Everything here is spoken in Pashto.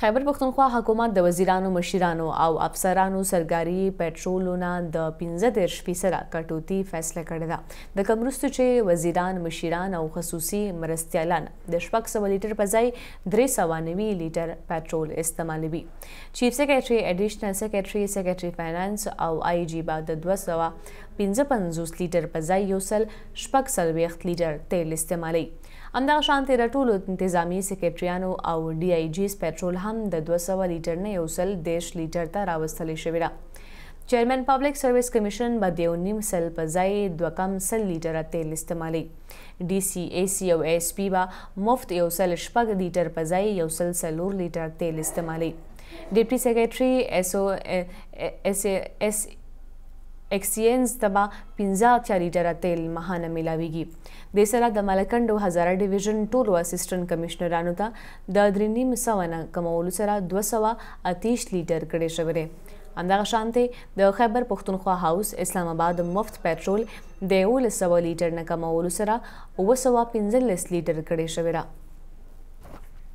خیبر پښتونخوا حکومت د وزیرانو مشیرانو او افسرانو سرګاری پېټرولونه د 15 دیر فیصده کټوتی فیصله کړې ده د کمرستو چې وزیران مشیران او خصوصي مرستیالان د 600 لیټر په ځای 390 لیټر پېټرول استعمالوي چیف سیکریټري اډیشنل سیکریټري سیکریټري فاینانس او آی جی با د 255 لیټر په ځای یو سل 600 لیټر تیل استعمالي همدغه شانتي رټولو انتظامی سیکریټریانو او ډي آی جی پېټرول هم د 200 لیټر نه یو سل دیش لیټر ته راوستلې شوې ده چیرمن پبلک سرویس کمیشن به د یو نیم سل په ځای دوه کم سل لیټره تیل استعمالي ډي سي اي سي او اس پی به مفت یو سل شپږ لیټر په ځای یو سل څلور لیټر تیل استعمالي ډیپټي سیکریټري اس او اس اکسینز تبا 50 لیټره تیل ماهانه ملاويږي د سره د ملکند هزاره ډیویژن ټولو اسسټنټ کمشنرانو ته د درنیم سوانه کمولو سره 200 اتیش لیټر کړي شوره همدغه شانته د خیبر پښتونخوا هاوس اسلام آباد مفت پټرول د 100 لیټر نه کمولو سره 215 لیټر کړي شوره